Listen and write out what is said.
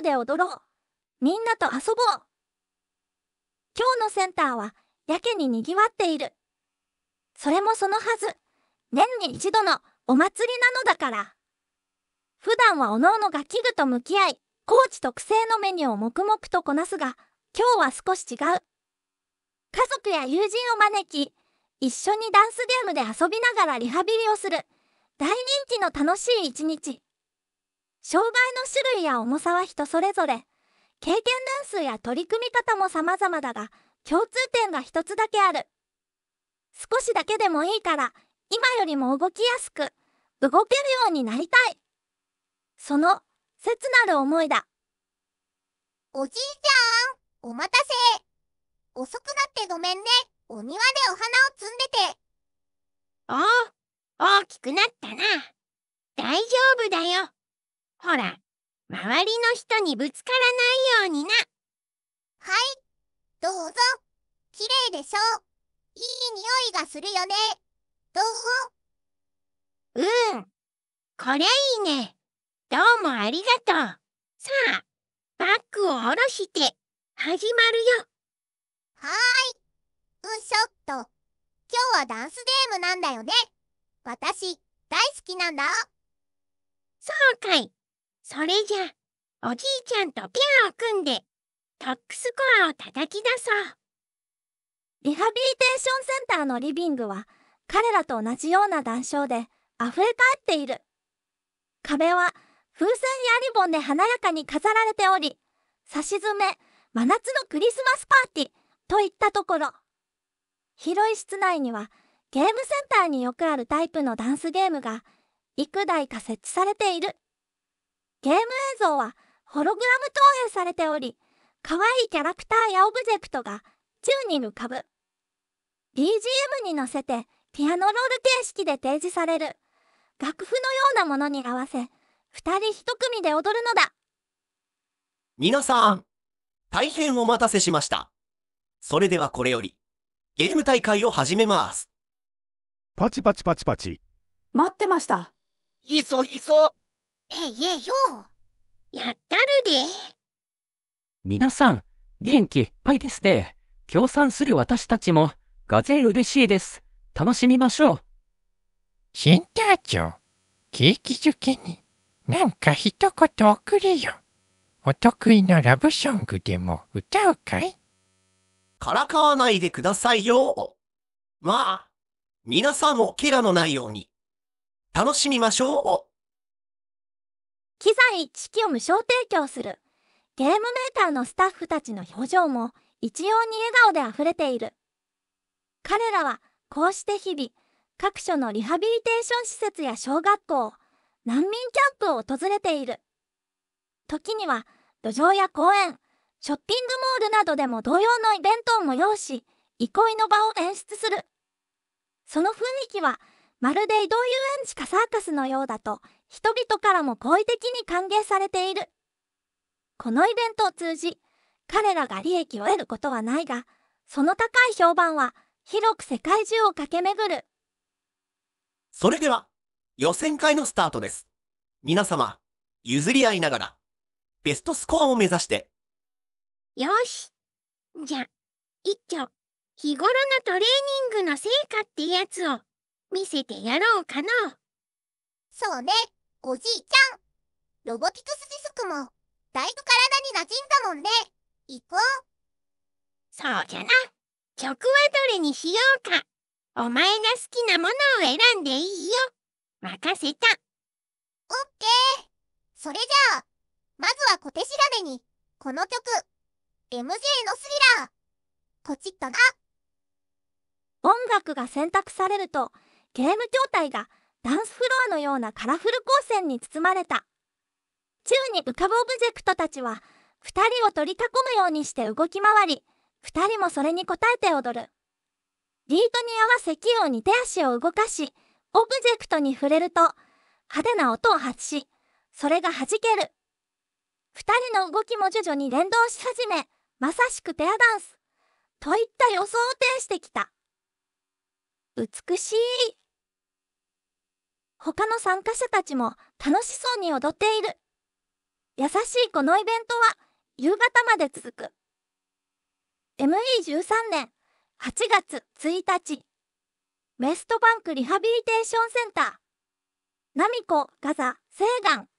ルで踊ろうみんなと遊ぼう今日のセンターはやけににぎわっている。それもそのはず、年に一度のお祭りなのだから。普段はおのおのが器具と向き合い、コーチ特製のメニューを黙々とこなすが、今日は少し違う。家族や友人を招き、一緒にダンスゲームで遊びながらリハビリをする、大人気の楽しい一日。障害の種類や重さは人それぞれ経験年数や取り組み方も様々だが共通点が一つだけある少しだけでもいいから今よりも動きやすく動けるようになりたいその切なる思いだおじいちゃんお待たせ遅くなってごめんねお庭でお花を摘んでてあお大きくなったな大丈夫だよほら、周りの人にぶつからないようにな。はい、どうぞ。綺麗でしょいい匂いがするよね。どううん。こりゃいいね。どうもありがとう。さあ、バッグを下ろして、始まるよ。はーい。うんしょっと。今日はダンスゲームなんだよね。私、大好きなんだ。そうかい。それじゃ、おじいちゃんとペアを組んで、トックスコアを叩き出そう。リハビリテーションセンターのリビングは、彼らと同じような談笑で溢れ返っている。壁は風船やリボンで華やかに飾られており、差し詰め、真夏のクリスマスパーティーといったところ。広い室内にはゲームセンターによくあるタイプのダンスゲームが幾台か設置されている。ゲーム映像はホログラム投影されており、可愛いキャラクターやオブジェクトが宙に浮かぶ。BGM に乗せてピアノロール形式で提示される楽譜のようなものに合わせ2人1組で踊るのだ皆さん大変お待たせしましたそれではこれよりゲーム大会を始めますパチパチパチパチ待ってましたいそいそえいえよやったるで皆さん、元気いっぱいですね。協賛する私たちも、がぜ嬉しいです。楽しみましょう。センター長、ケーキ漬けに、なんか一言送れよ。お得意のラブソングでも歌うかいからかわないでくださいよ。まあ、皆さんも怪我のないように、楽しみましょう。機材一式を無償提供する。ゲームメーカーのスタッフたちの表情も一様に笑顔で溢れている。彼らはこうして日々、各所のリハビリテーション施設や小学校、難民キャンプを訪れている。時には、土壌や公園、ショッピングモールなどでも同様のイベントを催し、憩いの場を演出する。その雰囲気はまるで移動遊園地かサーカスのようだと人々からも好意的に歓迎されているこのイベントを通じ彼らが利益を得ることはないがその高い評判は広く世界中を駆け巡るそれでは予選会のスタートです皆様譲り合いながらベストスコアを目指してよしじゃ一挙日頃のトレーニングの成果ってやつを見せてやろうかなそうねおじいちゃんロボティクスディスクもだいぶ体に馴染んだもんね行こうそうじゃな曲はどれにしようかお前が好きなものを選んでいいよ任せたオッケーそれじゃあまずは小手調べにこの曲 MJ のスリラーポチッとな音楽が選択されるとゲーム筐体がダンスフロアのようなカラフル光線に包まれた。宙に浮かぶオブジェクトたちは、二人を取り囲むようにして動き回り、二人もそれに応えて踊る。リートに合わせ器用に手足を動かし、オブジェクトに触れると、派手な音を発し、それが弾ける。二人の動きも徐々に連動し始め、まさしくペアダンス。といった予想を呈してきた。美しい。他の参加者たちも楽しそうに踊っている。優しいこのイベントは夕方まで続く。ME13 年8月1日、ウェストバンクリハビリテーションセンター、ナミコガザガン。